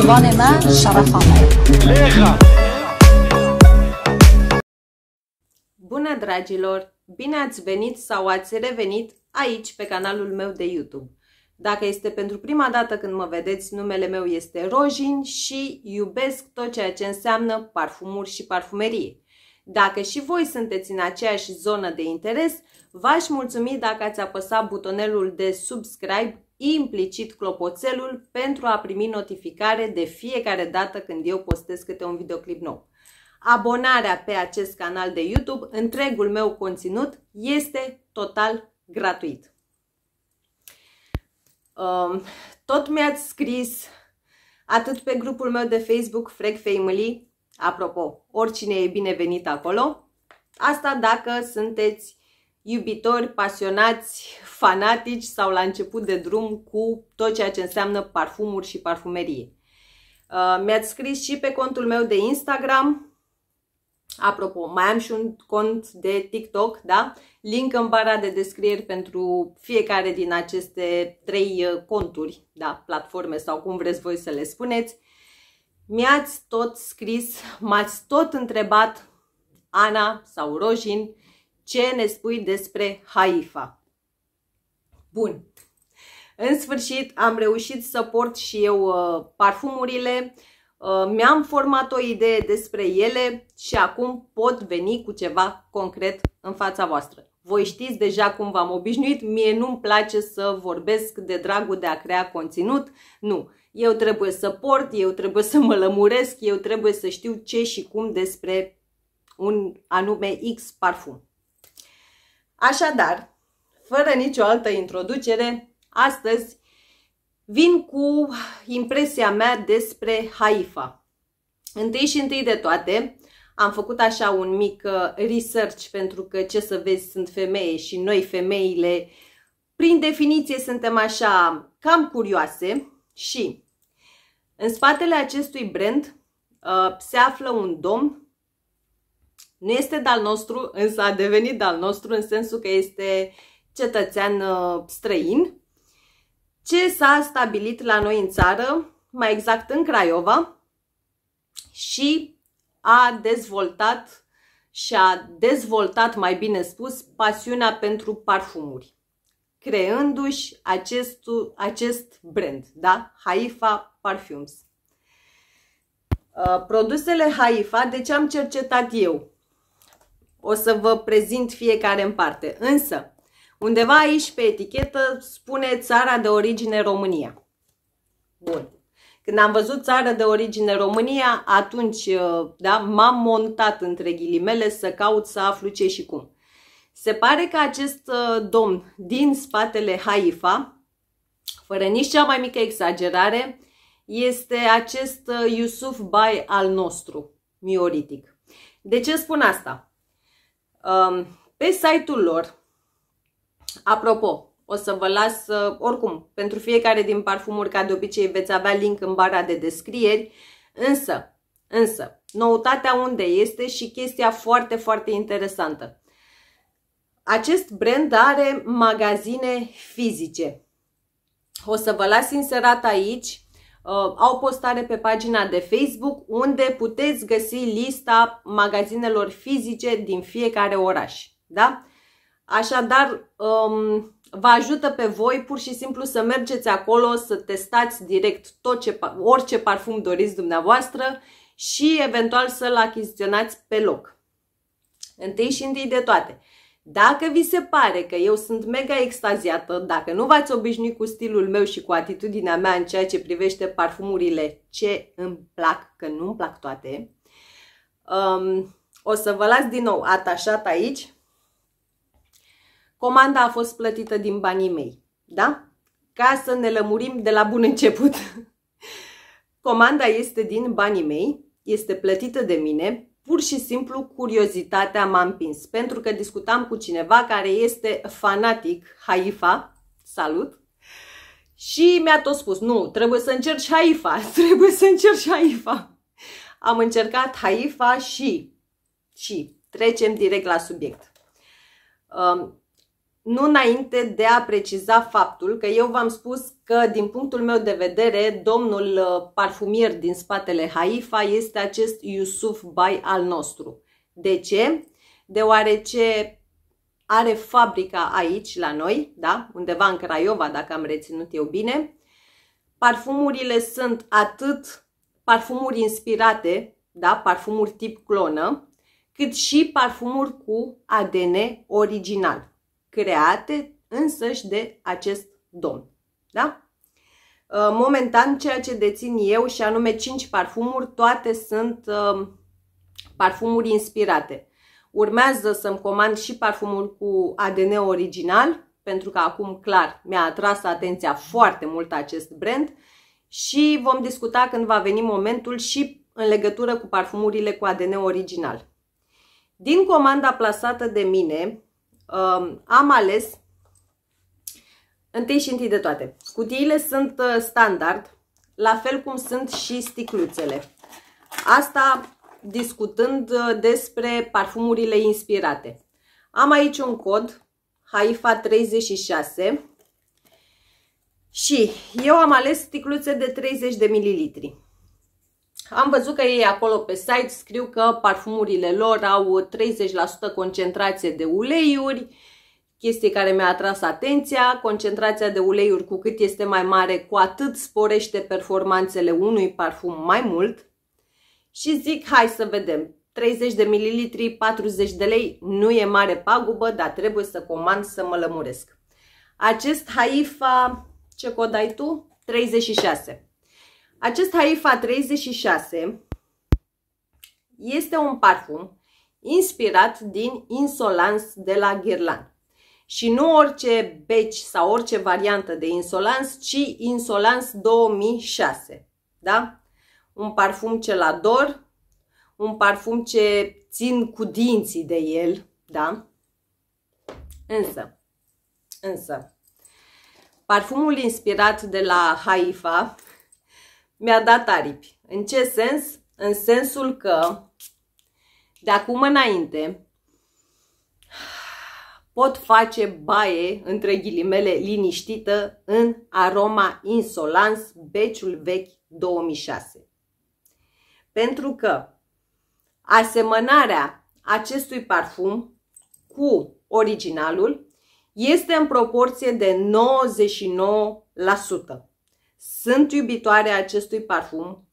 زبان من Bună dragilor! Bine ați venit sau ați revenit aici pe canalul meu de YouTube. Dacă este pentru prima dată când mă vedeți, numele meu este Rojin și iubesc tot ceea ce înseamnă parfumuri și parfumerie. Dacă și voi sunteți în aceeași zonă de interes, v-aș mulțumi dacă ați apăsat butonelul de subscribe implicit clopoțelul pentru a primi notificare de fiecare dată când eu postez câte un videoclip nou. Abonarea pe acest canal de YouTube, întregul meu conținut, este total gratuit. Um, tot mi-ați scris atât pe grupul meu de Facebook, Freg Family, apropo, oricine e binevenit acolo, asta dacă sunteți iubitori, pasionați, fanatici sau la început de drum cu tot ceea ce înseamnă parfumuri și parfumerie. Uh, mi-ați scris și pe contul meu de Instagram, apropo, mai am și un cont de TikTok, da? Link în bara de descrieri pentru fiecare din aceste trei uh, conturi, da, platforme sau cum vreți voi să le spuneți. Mi-ați tot scris, m-ați tot întrebat, Ana sau Rojin, ce ne spui despre Haifa? Bun. În sfârșit am reușit să port și eu uh, parfumurile, uh, mi-am format o idee despre ele și acum pot veni cu ceva concret în fața voastră. Voi știți deja cum v-am obișnuit, mie nu-mi place să vorbesc de dragul de a crea conținut, nu. Eu trebuie să port, eu trebuie să mă lămuresc, eu trebuie să știu ce și cum despre un anume X parfum. Așadar, fără nicio altă introducere, astăzi vin cu impresia mea despre Haifa. Întâi și întâi de toate, am făcut așa un mic uh, research pentru că ce să vezi sunt femeie și noi femeile prin definiție suntem așa cam curioase și în spatele acestui brand uh, se află un domn nu este de-al nostru, însă a devenit de-al nostru în sensul că este cetățean uh, străin. Ce s-a stabilit la noi în țară, mai exact în Craiova, și a dezvoltat și a dezvoltat, mai bine spus, pasiunea pentru parfumuri, creându-și acest, acest brand, da? Haifa Parfums. Uh, produsele Haifa, de ce am cercetat eu? O să vă prezint fiecare în parte. Însă, undeva aici pe etichetă spune țara de origine România. Bun. Când am văzut țara de origine România, atunci uh, da, m-am montat între ghilimele să caut să aflu ce și cum. Se pare că acest uh, domn din spatele Haifa, fără nici cea mai mică exagerare, este acest uh, Iusuf Bai al nostru, mioritic. De ce spun asta? Um, pe site-ul lor, apropo, o să vă las, uh, oricum, pentru fiecare din parfumuri, ca de obicei, veți avea link în bara de descrieri, însă, însă, noutatea unde este și chestia foarte, foarte interesantă. Acest brand are magazine fizice. O să vă las inserat aici Uh, au postare pe pagina de Facebook unde puteți găsi lista magazinelor fizice din fiecare oraș. Da? Așadar, um, vă ajută pe voi pur și simplu să mergeți acolo, să testați direct tot ce, orice parfum doriți dumneavoastră și eventual să-l achiziționați pe loc. Întâi și întâi de toate. Dacă vi se pare că eu sunt mega extaziată, dacă nu v-ați obișnuit cu stilul meu și cu atitudinea mea în ceea ce privește parfumurile ce îmi plac, că nu îmi plac toate, um, o să vă las din nou atașat aici. Comanda a fost plătită din banii mei, da? Ca să ne lămurim de la bun început. Comanda este din banii mei, este plătită de mine, pur și simplu curiozitatea m-a împins, pentru că discutam cu cineva care este fanatic Haifa, salut, și mi-a tot spus, nu, trebuie să încerci Haifa, trebuie să încerci Haifa. Am încercat Haifa și, și, trecem direct la subiect nu înainte de a preciza faptul că eu v-am spus că, din punctul meu de vedere, domnul uh, parfumier din spatele Haifa este acest Yusuf Bai al nostru. De ce? Deoarece are fabrica aici, la noi, da? undeva în Craiova, dacă am reținut eu bine. Parfumurile sunt atât parfumuri inspirate, da? parfumuri tip clonă, cât și parfumuri cu ADN original create însăși de acest domn. Da? Uh, momentan, ceea ce dețin eu, și anume 5 parfumuri, toate sunt uh, parfumuri inspirate. Urmează să-mi comand și parfumul cu ADN original, pentru că acum, clar, mi-a atras atenția foarte mult acest brand și vom discuta când va veni momentul și în legătură cu parfumurile cu ADN original. Din comanda plasată de mine, Um, am ales întâi și întâi de toate. Cutiile sunt uh, standard, la fel cum sunt și sticluțele. Asta discutând uh, despre parfumurile inspirate. Am aici un cod, Haifa 36 și eu am ales sticluțe de 30 de mililitri. Am văzut că ei acolo pe site scriu că parfumurile lor au 30% concentrație de uleiuri, chestie care mi-a atras atenția, concentrația de uleiuri cu cât este mai mare, cu atât sporește performanțele unui parfum mai mult. Și zic, hai să vedem, 30 de mililitri, 40 de lei, nu e mare pagubă, dar trebuie să comand să mă lămuresc. Acest Haifa, ce cod ai tu? 36. Acest Haifa 36 este un parfum inspirat din insolans de la Guerlain. Și nu orice beci sau orice variantă de insolans, ci insolans 2006. Da? Un parfum ce-l ador, un parfum ce țin cu dinții de el, da? Însă, însă, parfumul inspirat de la Haifa mi-a dat aripi. În ce sens? În sensul că de acum înainte pot face baie, între ghilimele, liniștită în aroma Insolans Beciul Vechi 2006. Pentru că asemănarea acestui parfum cu originalul este în proporție de 99%. Sunt iubitoare acestui parfum,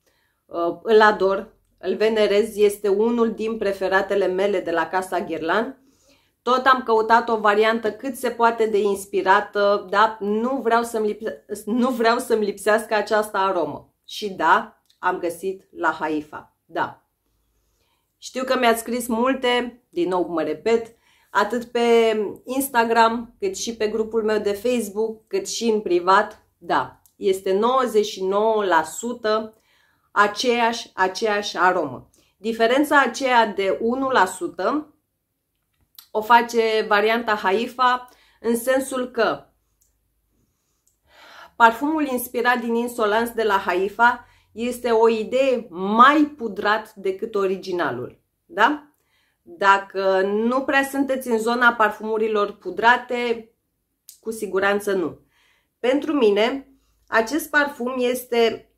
uh, îl ador, îl venerez, este unul din preferatele mele de la Casa Ghirlan. Tot am căutat o variantă cât se poate de inspirată, dar nu vreau să-mi, lipse- nu vreau să-mi lipsească această aromă. Și da, am găsit la Haifa, da. Știu că mi-ați scris multe, din nou mă repet, atât pe Instagram, cât și pe grupul meu de Facebook, cât și în privat, da, este 99% aceeași, aceeași aromă. Diferența aceea de 1% o face varianta Haifa în sensul că parfumul inspirat din Insolans de la Haifa este o idee mai pudrat decât originalul. Da? Dacă nu prea sunteți în zona parfumurilor pudrate, cu siguranță nu. Pentru mine, acest parfum este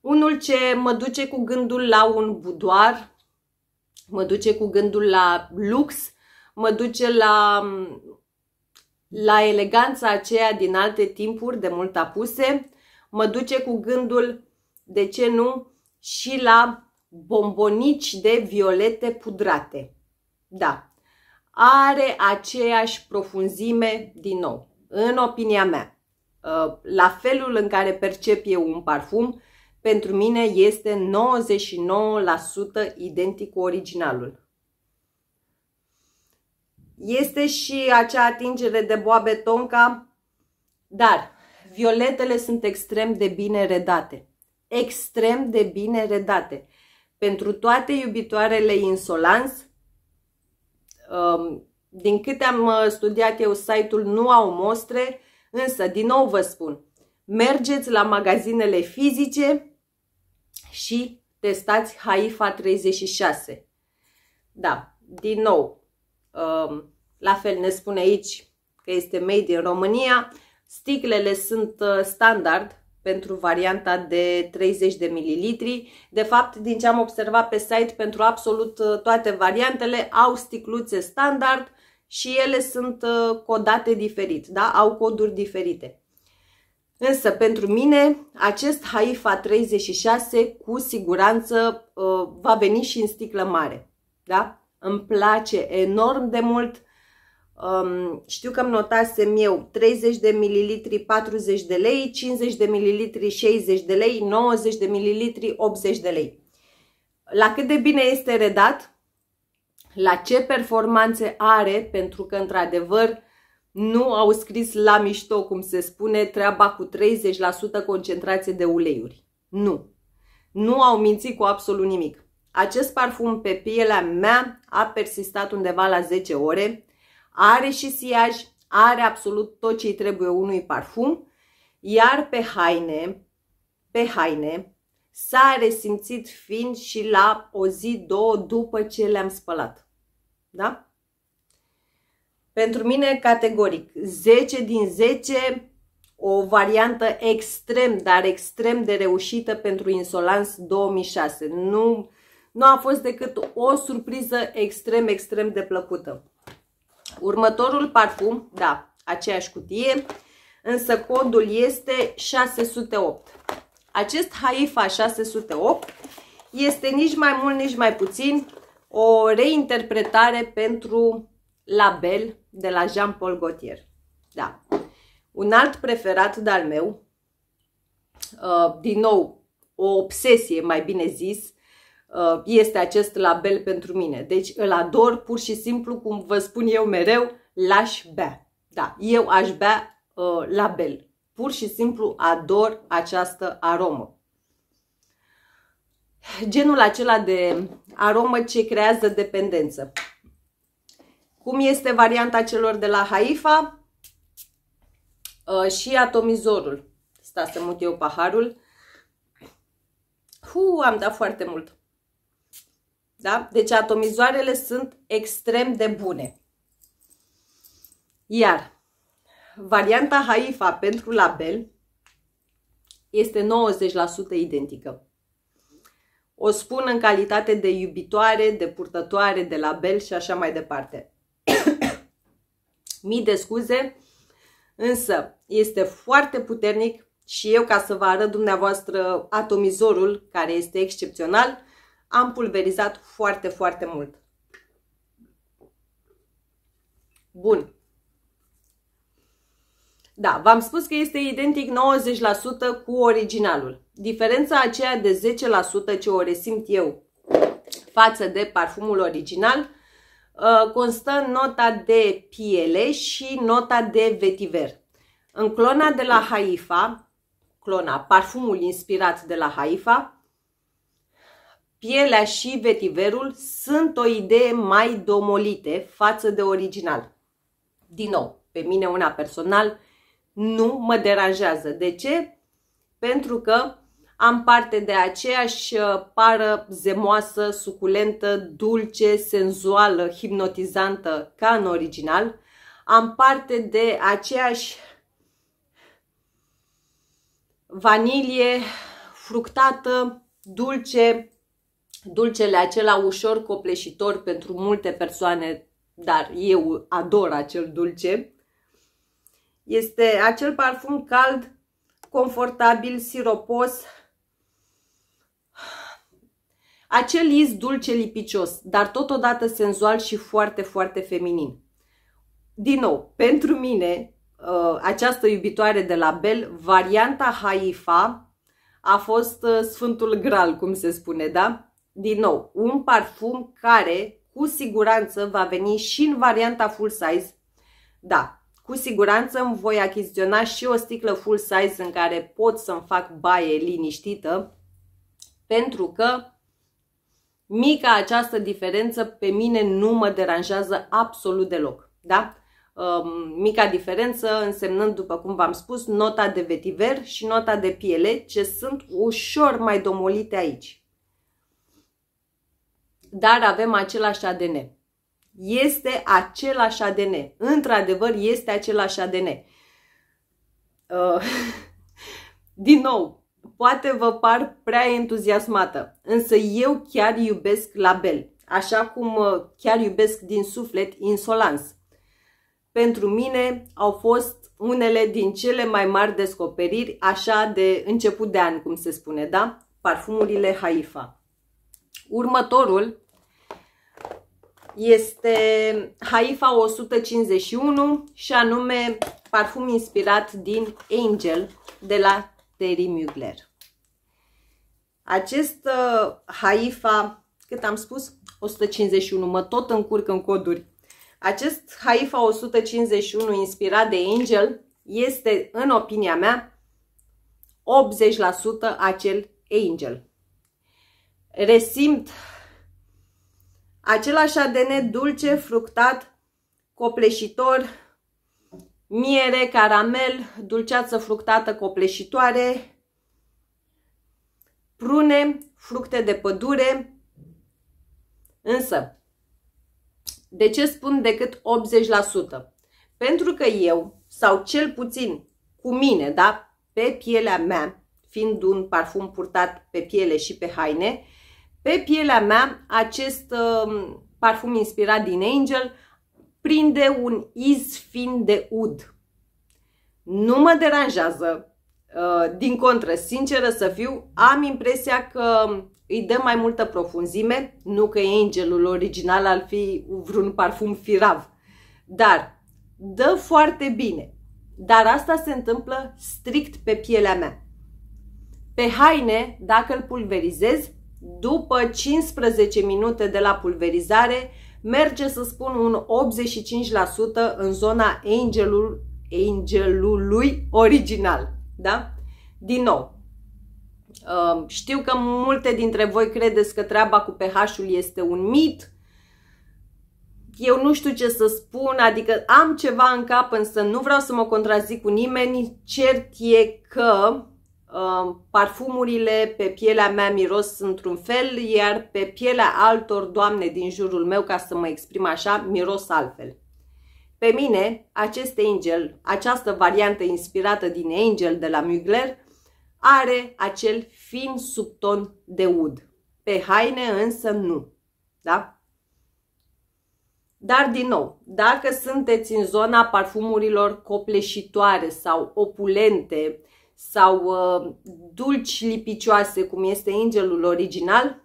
unul ce mă duce cu gândul la un budoar, mă duce cu gândul la lux, mă duce la, la eleganța aceea din alte timpuri de mult apuse, mă duce cu gândul, de ce nu, și la bombonici de violete pudrate. Da, are aceeași profunzime din nou, în opinia mea. Uh, la felul în care percep eu un parfum, pentru mine este 99% identic cu originalul. Este și acea atingere de boabe tonca, dar violetele sunt extrem de bine redate. Extrem de bine redate. Pentru toate iubitoarele insolans, um, din câte am uh, studiat eu site-ul, nu au mostre, Însă, din nou vă spun, mergeți la magazinele fizice și testați Haifa 36. Da, din nou, um, la fel ne spune aici că este made in România. Sticlele sunt uh, standard pentru varianta de 30 de mililitri. De fapt, din ce am observat pe site, pentru absolut uh, toate variantele au sticluțe standard și ele sunt uh, codate diferit, da? au coduri diferite. Însă, pentru mine, acest Haifa 36 cu siguranță uh, va veni și în sticlă mare. Da? Îmi place enorm de mult. Um, știu că îmi notasem eu 30 de mililitri 40 de lei, 50 de mililitri 60 de lei, 90 de mililitri 80 de lei. La cât de bine este redat, la ce performanțe are, pentru că, într-adevăr, nu au scris la mișto, cum se spune, treaba cu 30% concentrație de uleiuri. Nu. Nu au mințit cu absolut nimic. Acest parfum pe pielea mea a persistat undeva la 10 ore, are și siaj, are absolut tot ce îi trebuie unui parfum, iar pe haine, pe haine, s-a resimțit fiind și la o zi, două după ce le-am spălat. Da? Pentru mine, categoric, 10 din 10, o variantă extrem, dar extrem de reușită pentru Insolans 2006. Nu, nu a fost decât o surpriză extrem, extrem de plăcută. Următorul parfum, da, aceeași cutie, însă codul este 608. Acest Haifa 608 este nici mai mult, nici mai puțin o reinterpretare pentru Label de la Jean-Paul Gaultier. Da. Un alt preferat de-al meu, uh, din nou, o obsesie, mai bine zis, uh, este acest label pentru mine. Deci îl ador pur și simplu, cum vă spun eu mereu, l-aș bea. Da, eu aș bea uh, label. Pur și simplu ador această aromă genul acela de aromă ce creează dependență. Cum este varianta celor de la Haifa? Uh, și atomizorul. Sta să mut eu paharul. Hu, am dat foarte mult. Da? Deci atomizoarele sunt extrem de bune. Iar varianta Haifa pentru label este 90% identică. O spun în calitate de iubitoare, de purtătoare de label și așa mai departe. Mii de scuze, însă este foarte puternic și eu ca să vă arăt dumneavoastră atomizorul, care este excepțional, am pulverizat foarte, foarte mult. Bun. Da, v-am spus că este identic 90% cu originalul. Diferența aceea de 10% ce o resimt eu față de parfumul original uh, constă în nota de piele și nota de vetiver. În clona de la Haifa, clona, parfumul inspirat de la Haifa, pielea și vetiverul sunt o idee mai domolite față de original. Din nou, pe mine una personal, nu mă deranjează. De ce? Pentru că am parte de aceeași uh, pară zemoasă, suculentă, dulce, senzuală, hipnotizantă ca în original. Am parte de aceeași vanilie fructată, dulce, dulcele acela ușor copleșitor pentru multe persoane, dar eu ador acel dulce. Este acel parfum cald, confortabil, siropos, acel iz dulce lipicios, dar totodată senzual și foarte, foarte feminin. Din nou, pentru mine, uh, această iubitoare de la Bel, varianta Haifa, a fost uh, Sfântul Gral, cum se spune, da? Din nou, un parfum care cu siguranță va veni și în varianta full size. Da, cu siguranță îmi voi achiziționa și o sticlă full size în care pot să-mi fac baie liniștită, pentru că mica această diferență pe mine nu mă deranjează absolut deloc. Da? Um, mica diferență însemnând, după cum v-am spus, nota de vetiver și nota de piele, ce sunt ușor mai domolite aici. Dar avem același ADN. Este același ADN. Într-adevăr, este același ADN. Uh, din nou, poate vă par prea entuziasmată, însă eu chiar iubesc label, așa cum uh, chiar iubesc din suflet insolans. Pentru mine au fost unele din cele mai mari descoperiri, așa de început de an, cum se spune, da? Parfumurile Haifa. Următorul este Haifa 151 și anume parfum inspirat din Angel de la Terry Mugler. Acest uh, Haifa, cât am spus? 151, mă tot încurc în coduri. Acest Haifa 151 inspirat de Angel este, în opinia mea, 80% acel Angel. Resimt Același ADN dulce, fructat, copleșitor, miere, caramel, dulceață fructată copleșitoare, prune, fructe de pădure. Însă, de ce spun decât 80%? Pentru că eu, sau cel puțin cu mine, da, pe pielea mea, fiind un parfum purtat pe piele și pe haine, pe pielea mea, acest uh, parfum inspirat din Angel prinde un iz fin de ud. Nu mă deranjează. Uh, din contră, sinceră să fiu, am impresia că îi dă mai multă profunzime, nu că Angelul original ar fi vreun parfum firav, dar dă foarte bine. Dar asta se întâmplă strict pe pielea mea. Pe haine, dacă îl pulverizez, după 15 minute de la pulverizare, merge să spun un 85% în zona angelul, angelului original. Da? Din nou, um, știu că multe dintre voi credeți că treaba cu pH-ul este un mit. Eu nu știu ce să spun, adică am ceva în cap, însă nu vreau să mă contrazic cu nimeni. Cert e că Um, parfumurile pe pielea mea miros într-un fel, iar pe pielea altor doamne din jurul meu, ca să mă exprim așa, miros altfel. Pe mine, acest angel, această variantă inspirată din angel de la Mugler, are acel fin subton de ud. Pe haine însă nu. Da? Dar din nou, dacă sunteți în zona parfumurilor copleșitoare sau opulente, uh, sau uh, dulci lipicioase, cum este Angelul original,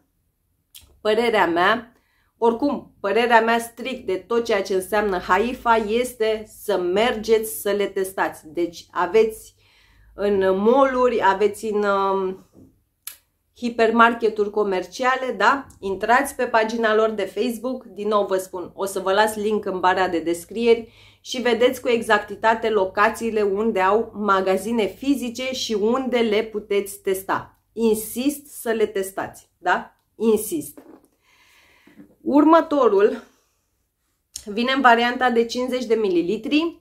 părerea mea, oricum, părerea mea strict de tot ceea ce înseamnă haifa este să mergeți să le testați. Deci aveți în moluri, aveți în... Uh, hipermarketuri comerciale, da? Intrați pe pagina lor de Facebook, din nou vă spun, o să vă las link în bara de descrieri și vedeți cu exactitate locațiile unde au magazine fizice și unde le puteți testa. Insist să le testați, da? Insist. Următorul vine în varianta de 50 de mililitri,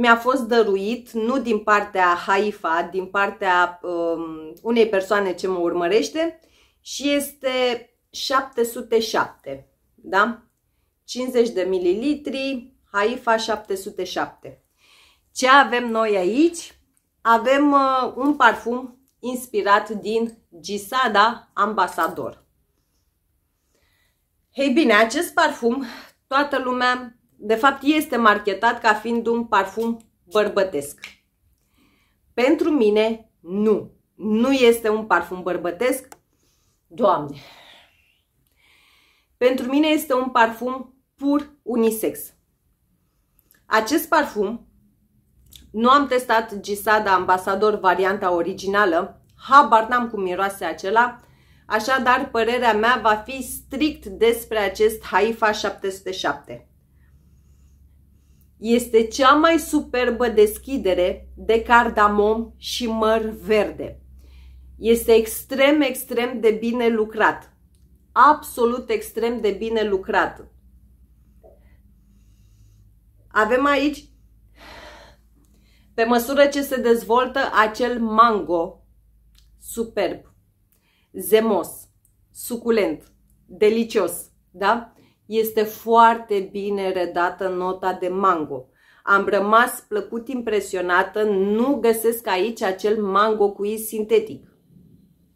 mi-a fost dăruit, nu din partea Haifa, din partea um, unei persoane ce mă urmărește și este 707, da? 50 de mililitri, Haifa 707. Ce avem noi aici? Avem uh, un parfum inspirat din Gisada Ambasador. Ei bine, acest parfum toată lumea de fapt este marketat ca fiind un parfum bărbătesc. Pentru mine, nu. Nu este un parfum bărbătesc. Doamne! Pentru mine este un parfum pur unisex. Acest parfum nu am testat Gisada Ambasador varianta originală, habar n-am cum miroase acela, așadar părerea mea va fi strict despre acest Haifa 707. Este cea mai superbă deschidere de cardamom și măr verde. Este extrem, extrem de bine lucrat. Absolut extrem de bine lucrat. Avem aici, pe măsură ce se dezvoltă acel mango, superb, zemos, suculent, delicios, da? Este foarte bine redată nota de mango. Am rămas plăcut impresionată, nu găsesc aici acel mango cu is sintetic.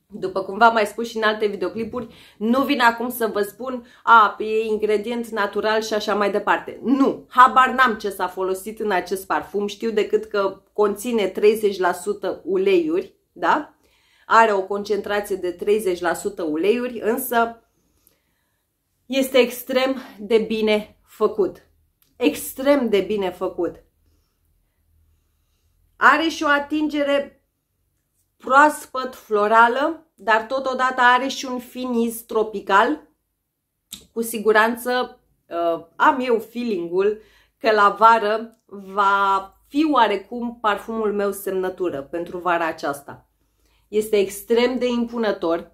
După cum v-am mai spus și în alte videoclipuri, nu vin acum să vă spun, a, e ingredient natural și așa mai departe. Nu, habar n-am ce s-a folosit în acest parfum, știu decât că conține 30% uleiuri, da? Are o concentrație de 30% uleiuri, însă este extrem de bine făcut. Extrem de bine făcut. Are și o atingere proaspăt florală, dar totodată are și un finis tropical. Cu siguranță uh, am eu feelingul că la vară va fi oarecum parfumul meu semnătură pentru vara aceasta. Este extrem de impunător,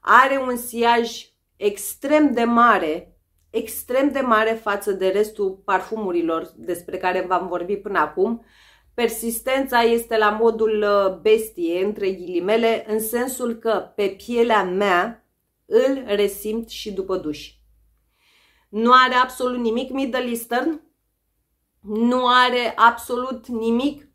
are un siaj extrem de mare, extrem de mare față de restul parfumurilor despre care v-am vorbit până acum. Persistența este la modul uh, bestie, între ghilimele, în sensul că pe pielea mea îl resimt și după duș. Nu are absolut nimic Middle Eastern, nu are absolut nimic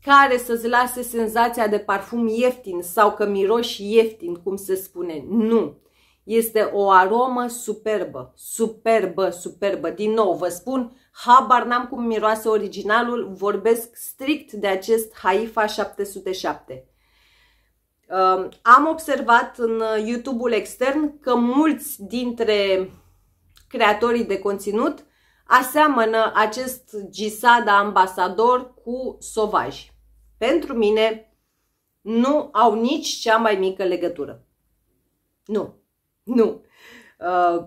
care să-ți lase senzația de parfum ieftin sau că miroși ieftin, cum se spune. Nu! Este o aromă superbă, superbă, superbă. Din nou, vă spun, habar n-am cum miroase originalul, vorbesc strict de acest Haifa 707. Um, ehm, am observat în uh, YouTube-ul extern că mulți dintre creatorii de conținut aseamănă acest Gisada ambasador cu Sovaj. Pentru mine nu au nici cea mai mică legătură. Nu, Nu. Uh,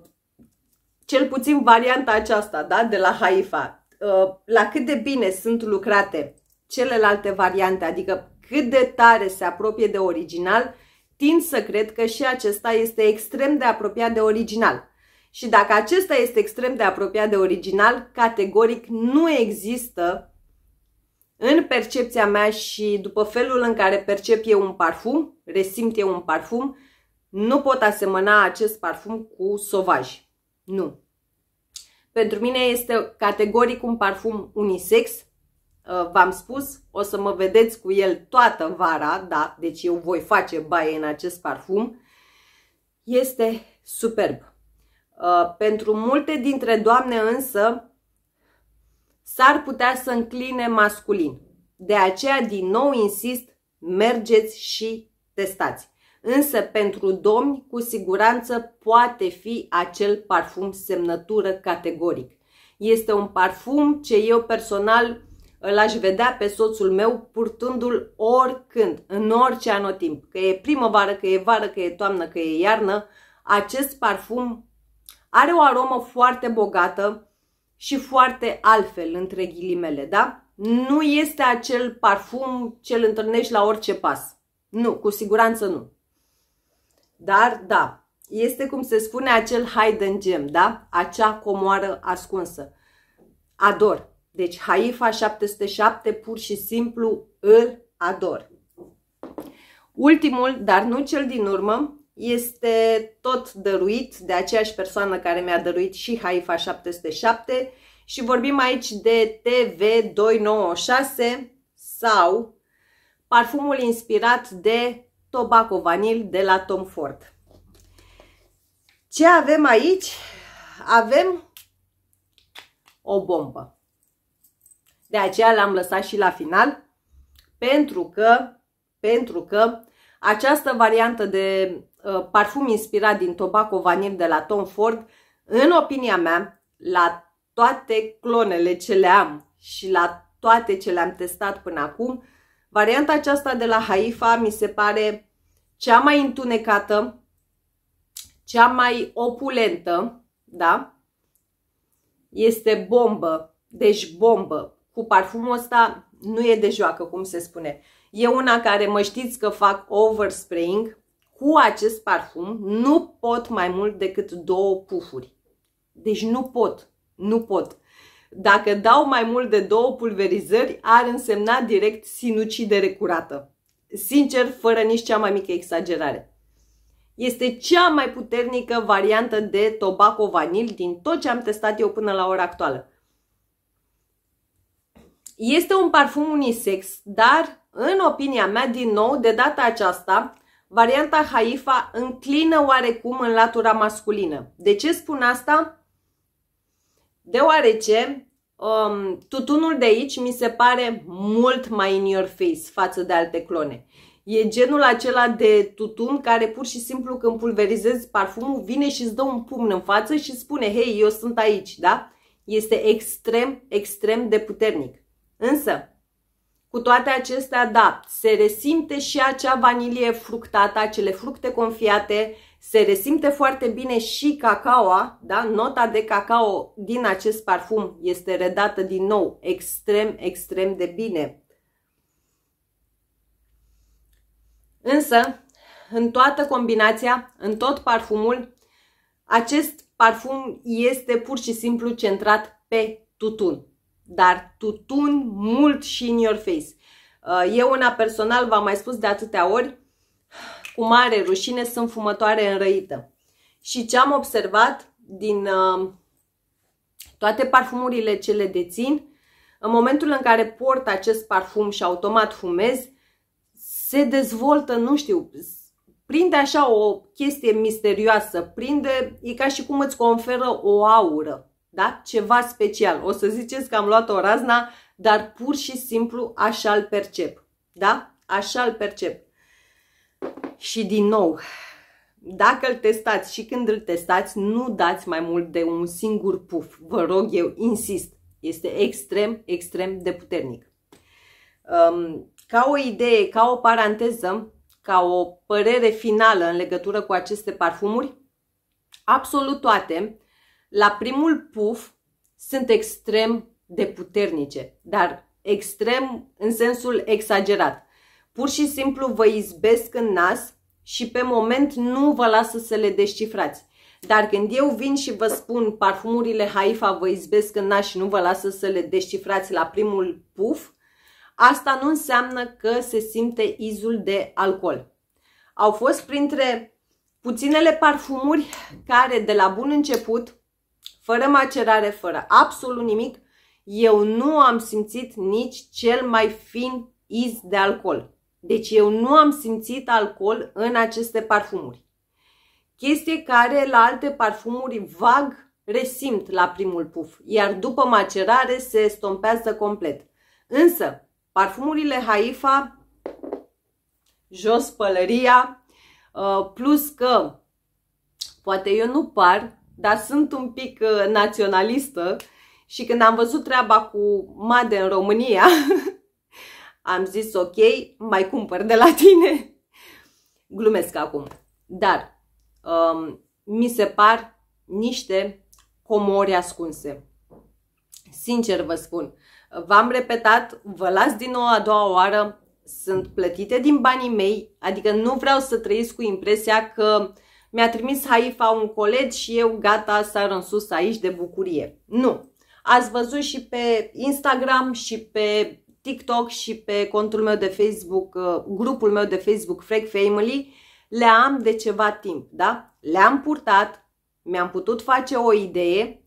cel puțin varianta aceasta, da, de la Haifa. Uh, la cât de bine sunt lucrate celelalte variante, adică cât de tare se apropie de original, tind să cred că și acesta este extrem de apropiat de original. Și dacă acesta este extrem de apropiat de original, categoric nu există în percepția mea și după felul în care percep eu un parfum, resimt eu un parfum, nu pot asemăna acest parfum cu sovaj. Nu. Pentru mine este categoric un parfum unisex. Uh, v-am spus, o să mă vedeți cu el toată vara, da, deci eu voi face baie în acest parfum. Este superb. Uh, pentru multe dintre doamne însă s-ar putea să încline masculin. De aceea, din nou, insist, mergeți și testați însă pentru domni cu siguranță poate fi acel parfum semnătură categoric. Este un parfum ce eu personal îl aș vedea pe soțul meu purtându-l oricând, în orice anotimp, că e primăvară, că e vară, că e toamnă, că e iarnă, acest parfum are o aromă foarte bogată și foarte altfel, între ghilimele, da? Nu este acel parfum ce îl întâlnești la orice pas. Nu, cu siguranță nu. Dar da, este cum se spune acel hidden gem, da? Acea comoară ascunsă. Ador. Deci Haifa 707 pur și simplu îl ador. Ultimul, dar nu cel din urmă, este tot dăruit de aceeași persoană care mi-a dăruit și Haifa 707 și vorbim aici de TV296 sau parfumul inspirat de Tobacco Vanil de la Tom Ford. Ce avem aici? Avem o bombă. De aceea l-am lăsat și la final, pentru că, pentru că această variantă de uh, parfum inspirat din Tobacco Vanil de la Tom Ford, în opinia mea, la toate clonele ce le am și la toate ce le-am testat până acum, Varianta aceasta de la Haifa mi se pare cea mai întunecată, cea mai opulentă, da? Este bombă, deci bombă. Cu parfumul ăsta nu e de joacă, cum se spune. E una care mă știți că fac overspraying. Cu acest parfum nu pot mai mult decât două pufuri. Deci nu pot, nu pot. Dacă dau mai mult de două pulverizări, ar însemna direct sinucidere curată. Sincer, fără nici cea mai mică exagerare. Este cea mai puternică variantă de tobacco vanil din tot ce am testat eu până la ora actuală. Este un parfum unisex, dar, în opinia mea, din nou, de data aceasta, varianta Haifa înclină oarecum în latura masculină. De ce spun asta? deoarece um, tutunul de aici mi se pare mult mai in your face față de alte clone. E genul acela de tutun care pur și simplu când pulverizezi parfumul vine și îți dă un pumn în față și spune, hei, eu sunt aici, da? Este extrem, extrem de puternic. Însă, cu toate acestea, da, se resimte și acea vanilie fructată, acele fructe confiate, se resimte foarte bine și cacaoa, da? nota de cacao din acest parfum este redată din nou extrem, extrem de bine. Însă, în toată combinația, în tot parfumul, acest parfum este pur și simplu centrat pe tutun. Dar tutun mult și in your face. Uh, eu una personal v-am mai spus de atâtea ori, cu mare rușine, sunt fumătoare înrăită. Și ce am observat din uh, toate parfumurile ce le dețin, în momentul în care port acest parfum și automat fumez, se dezvoltă, nu știu, prinde așa o chestie misterioasă, prinde, e ca și cum îți conferă o aură, da? ceva special. O să ziceți că am luat o razna, dar pur și simplu așa l percep. Da? Așa l percep. Și din nou, dacă îl testați și când îl testați, nu dați mai mult de un singur puf. Vă rog eu, insist. Este extrem, extrem de puternic. Um, ca o idee, ca o paranteză, ca o părere finală în legătură cu aceste parfumuri, absolut toate, la primul puf, sunt extrem de puternice, dar extrem în sensul exagerat. Pur și simplu vă izbesc în nas și pe moment nu vă lasă să se le descifrați. Dar când eu vin și vă spun parfumurile Haifa vă izbesc în nas și nu vă lasă să le descifrați la primul puf, asta nu înseamnă că se simte izul de alcool. Au fost printre puținele parfumuri care de la bun început, fără macerare, fără absolut nimic, eu nu am simțit nici cel mai fin iz de alcool. Deci eu nu am simțit alcool în aceste parfumuri. Chestie care la alte parfumuri vag resimt la primul puf, iar după macerare se stompează complet. Însă, parfumurile Haifa, jos pălăria, uh, plus că, poate eu nu par, dar sunt un pic uh, naționalistă și când am văzut treaba cu Made în România, am zis ok, mai cumpăr de la tine. Glumesc acum. Dar um, mi se par niște comori ascunse. Sincer vă spun, v-am repetat, vă las din nou a doua oară, sunt plătite din banii mei, adică nu vreau să trăiesc cu impresia că mi-a trimis Haifa un coleg și eu gata ar în sus aici de bucurie. Nu. Ați văzut și pe Instagram și pe TikTok și pe contul meu de Facebook, uh, grupul meu de Facebook Freak Family, le am de ceva timp, da? Le-am purtat, mi-am putut face o idee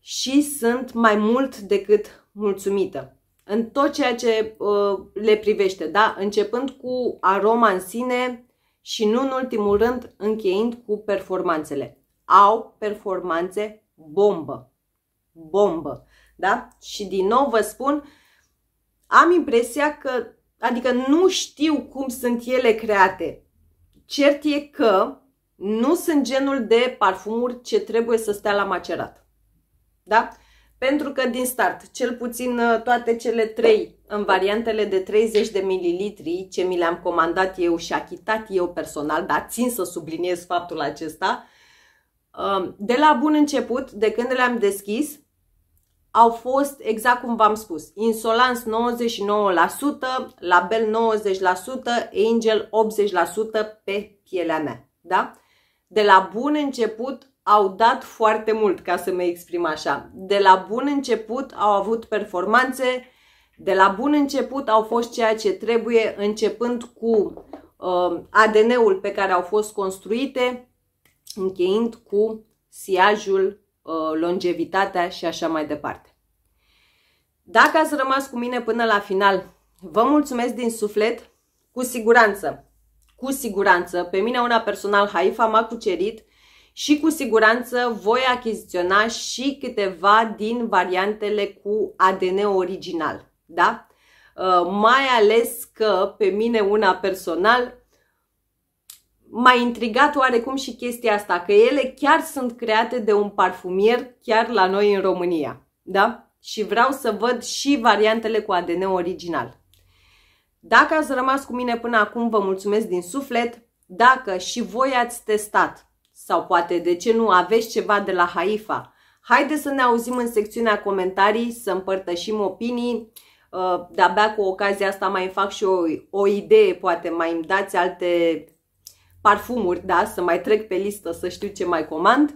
și sunt mai mult decât mulțumită în tot ceea ce uh, le privește, da? Începând cu aroma în sine și nu în ultimul rând încheind cu performanțele. Au performanțe bombă. Bombă, da? Și din nou vă spun, uh, am impresia că, adică nu știu cum sunt ele create. Cert e că nu sunt genul de parfumuri ce trebuie să stea la macerat. Da? Pentru că din start, cel puțin uh, toate cele trei în variantele de 30 de mililitri ce mi le-am comandat eu și achitat eu personal, dar țin să subliniez faptul acesta, uh, de la bun început, de când le-am deschis, au fost, exact cum v-am spus, Insolans 99%, Label 90%, Angel 80% pe pielea mea. Da? De la bun început au dat foarte mult, ca să mă exprim așa. De la bun început au avut performanțe, de la bun început au fost ceea ce trebuie, începând cu uh, um, ADN-ul pe care au fost construite, încheind cu siajul Uh, longevitatea și așa mai departe. Dacă ați rămas cu mine până la final, vă mulțumesc din suflet, cu siguranță, cu siguranță, pe mine una personal Haifa m-a cucerit și cu siguranță voi achiziționa și câteva din variantele cu ADN original, da? Uh, mai ales că pe mine una personal m-a intrigat oarecum și chestia asta, că ele chiar sunt create de un parfumier chiar la noi în România. Da? Și vreau să văd și variantele cu ADN original. Dacă ați rămas cu mine până acum, vă mulțumesc din suflet. Dacă și voi ați testat sau poate de ce nu aveți ceva de la Haifa, haideți să ne auzim în secțiunea comentarii, să împărtășim opinii. Uh, de-abia cu ocazia asta mai fac și o, o idee, poate mai îmi dați alte parfumuri, da, să mai trec pe listă, să știu ce mai comand.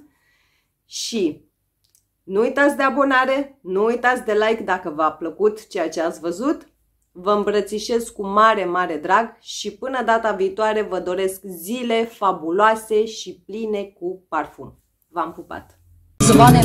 Și nu uitați de abonare, nu uitați de like dacă v-a plăcut ceea ce ați văzut. Vă îmbrățișez cu mare, mare drag și până data viitoare vă doresc zile fabuloase și pline cu parfum. V-am pupat! Zvone